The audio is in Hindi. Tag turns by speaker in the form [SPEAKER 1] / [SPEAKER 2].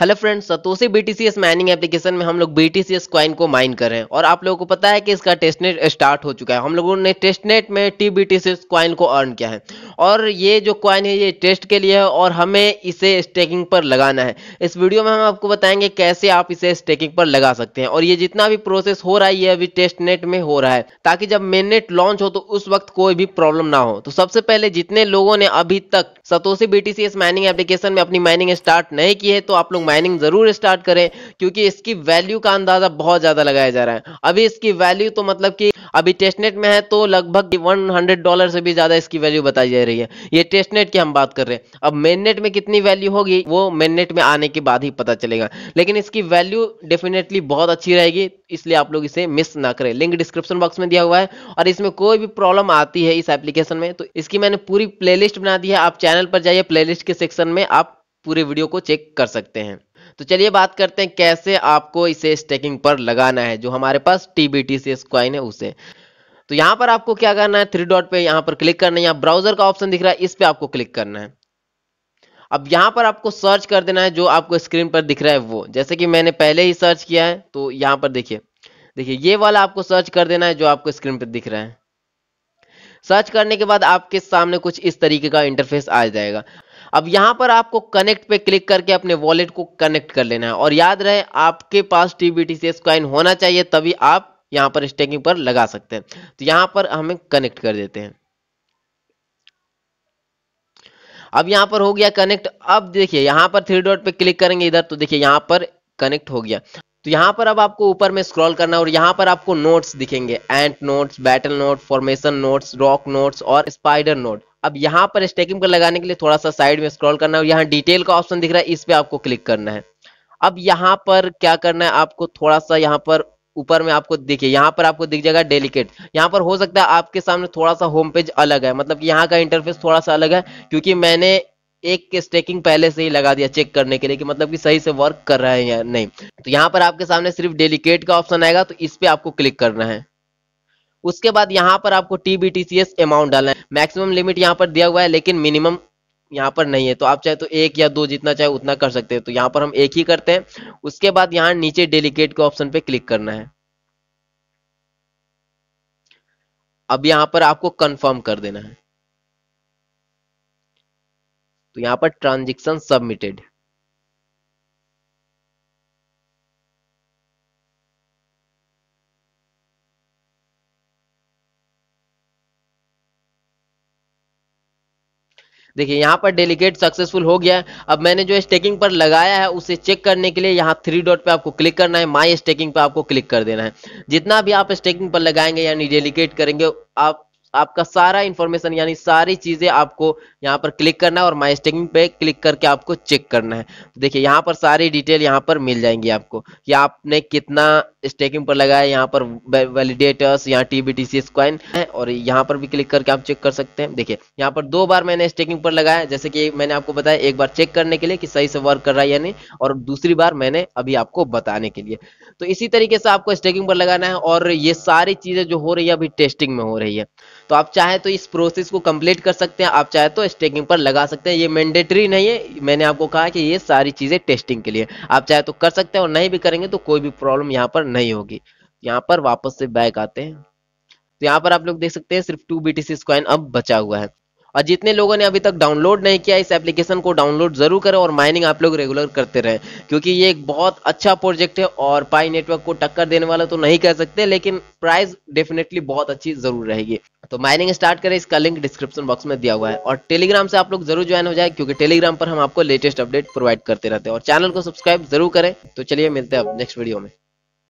[SPEAKER 1] hello friends Satoshi BTCS mining application में हम लोग बीटीसीएस क्वाइन को माइन कर रहे हैं और आप लोगों को पता है कि इसका टेस्टनेट स्टार्ट हो चुका है हम लोगों ने टेस्टनेट में टी बीटीसीएस क्वाइन को अर्न किया है और ये जो क्वाइन है ये टेस्ट के लिए है और हमें इसे स्टेकिंग पर लगाना है इस वीडियो में हम आपको बताएंगे कैसे आप इसे स्टेकिंग पर लगा सकते हैं और ये जितना भी प्रोसेस हो रहा है ये अभी टेस्ट नेट में हो रहा है ताकि जब मेन नेट लॉन्च हो तो उस वक्त कोई भी प्रॉब्लम ना हो तो सबसे पहले जितने लोगों ने अभी तक सतोसी बीटीसी माइनिंग एप्लीकेशन में अपनी माइनिंग स्टार्ट नहीं की है तो आप लोग माइनिंग जरूर स्टार्ट करें क्योंकि इसकी वैल्यू का अंदाजा बहुत ज्यादा लगाया जा रहा है अभी इसकी वैल्यू तो मतलब की अभी टेस्टनेट में है तो लगभग 100 डॉलर से भी ज़्यादा इसकी वैल्यू बताई जा रही है ये टेस्टनेट की हम बात कर रहे हैं अब मेननेट में कितनी वैल्यू होगी वो मेननेट में आने के बाद ही पता चलेगा लेकिन इसकी वैल्यू डेफिनेटली बहुत अच्छी रहेगी इसलिए आप लोग इसे मिस ना करें लिंक डिस्क्रिप्शन बॉक्स में दिया हुआ है और इसमें कोई भी प्रॉब्लम आती है इस एप्लीकेशन में तो इसकी मैंने पूरी प्लेलिस्ट बना दी है आप चैनल पर जाइए प्लेलिस्ट के सेक्शन में आप पूरे वीडियो को चेक कर सकते हैं तो चलिए बात करते हैं कैसे आपको इसे स्टेकिंग पर लगाना है जो हमारे पास टी बी टी है उसे तो यहां पर आपको क्या करना है थ्री डॉट पे यहां पर क्लिक करना है यहाँ ब्राउजर का ऑप्शन दिख रहा है इस पर आपको क्लिक करना है अब यहां पर आपको सर्च कर देना है जो आपको स्क्रीन पर दिख रहा है वो जैसे कि मैंने पहले ही सर्च किया है तो यहां पर देखिए देखिए ये वाला आपको सर्च कर देना है जो आपको स्क्रीन पर दिख रहा है सर्च करने के बाद आपके सामने कुछ इस तरीके का इंटरफेस आ जाएगा अब यहाँ पर आपको कनेक्ट पे क्लिक करके अपने वॉलेट को कनेक्ट कर लेना है और याद रहे आपके पास टी बी कॉइन होना चाहिए तभी आप यहाँ पर स्टेकिंग पर लगा सकते हैं तो यहाँ पर हमें कनेक्ट कर देते हैं अब यहाँ पर हो गया कनेक्ट अब देखिए यहाँ पर थ्री डॉट पे क्लिक करेंगे इधर तो देखिए यहाँ पर कनेक्ट हो गया तो यहाँ पर अब आपको ऊपर में स्क्रॉल करना है और यहाँ पर आपको नोट्स दिखेंगे ant notes battle note formation notes rock notes और स्पाइडर नोट अब यहाँ पर स्टेकिंग पर लगाने के लिए थोड़ा सा साइड में स्क्रॉल करना है और यहाँ डिटेल का ऑप्शन दिख रहा है इस पर आपको क्लिक करना है अब यहाँ पर क्या करना है आपको थोड़ा सा यहाँ पर ऊपर में आपको देखिए यहाँ पर आपको दिख जाएगा डेलिकेट यहाँ पर हो सकता है आपके सामने थोड़ा सा होम पेज अलग है मतलब कि यहाँ का इंटरफेस थोड़ा सा अलग है क्योंकि मैंने एक के स्टेकिंग पहले से ही लगा दिया चेक करने के लिए कि मतलब कि सही से वर्क कर रहा है या नहीं तो यहाँ पर आपके सामने सिर्फ डेलीकेट का ऑप्शन आएगा तो इस पर आपको क्लिक करना है उसके बाद यहाँ पर आपको टी बी टी अमाउंट डालना है मैक्सिमम लिमिट यहाँ पर दिया हुआ है लेकिन मिनिमम यहाँ पर नहीं है तो आप चाहे तो एक या दो जितना चाहे उतना कर सकते हैं तो यहाँ पर हम एक ही करते हैं उसके बाद यहाँ नीचे डेलीकेट के ऑप्शन पे क्लिक करना है अब यहाँ पर आपको कंफर्म कर देना है तो यहां पर ट्रांजेक्शन सबमिटेड देखिए यहां पर डेलीगेट सक्सेसफुल हो गया है अब मैंने जो स्टेकिंग पर लगाया है उसे चेक करने के लिए यहां थ्री डॉट पे आपको क्लिक करना है माई स्टेकिंग पे आपको क्लिक कर देना है जितना भी आप स्टेकिंग पर लगाएंगे यानी डेलीगेट करेंगे आप आपका सारा इंफॉर्मेशन यानी सारी चीज़ें आपको यहाँ पर क्लिक करना है और माई स्टेकिंग पे क्लिक करके आपको चेक करना है देखिए यहाँ पर सारी डिटेल यहाँ पर मिल जाएंगी आपको कि आपने कितना स्टेकिंग पर लगा है यहाँ पर वैलिडेटर्स यहाँ टीबीटीसीएस कॉइन है और यहाँ पर भी क्लिक करके आप चेक कर सकते हैं देखिए यहाँ पर दो बार मैंने स्टेकिंग पर लगाया जैसे कि मैंने आपको बताया एक बार चेक करने के लिए कि सही से वर्क कर रहा है या नहीं और दूसरी बार मैंने अभी आपको बताने के लिए तो इसी तरीके से आपको स्टेकिंग पर लगाना है और ये सारी चीजें जो हो रही है अभी टेस्टिंग में हो रही है तो आप चाहे तो इस प्रोसेस को कंप्लीट कर सकते हैं आप चाहे तो स्टेकिंग पर लगा सकते हैं ये मैंडेटरी नहीं है मैंने आपको कहा कि ये सारी चीजें टेस्टिंग के लिए आप चाहे तो कर सकते हैं और नहीं भी करेंगे तो कोई भी प्रॉब्लम यहाँ पर नहीं होगी यहाँ पर वापस से बैक आते हैं तो यहाँ पर आप लोग देख सकते हैं सिर्फ टू बी टी अब बचा हुआ है और जितने लोगों ने अभी तक डाउनलोड नहीं किया इस एप्लीकेशन को डाउनलोड जरूर करें और माइनिंग आप लोग रेगुलर करते रहें क्योंकि ये एक बहुत अच्छा प्रोजेक्ट है और पाई नेटवर्क को टक्कर देने वाला तो नहीं कह सकते लेकिन प्राइस डेफिनेटली बहुत अच्छी जरूर रहेगी तो माइनिंग स्टार्ट करें इसका लिंक डिस्क्रिप्शन बॉक्स में दिया हुआ है और टेलीग्राम से आप लोग जरूर ज्वाइन हो जाए क्योंकि टेलीग्राम पर हम आपको लेटेस्ट अपडेट प्रोवाइड करते रहते हैं और चैनल को सब्सक्राइब जरूर करें तो चलिए मिलते हैं नेक्स्ट वीडियो में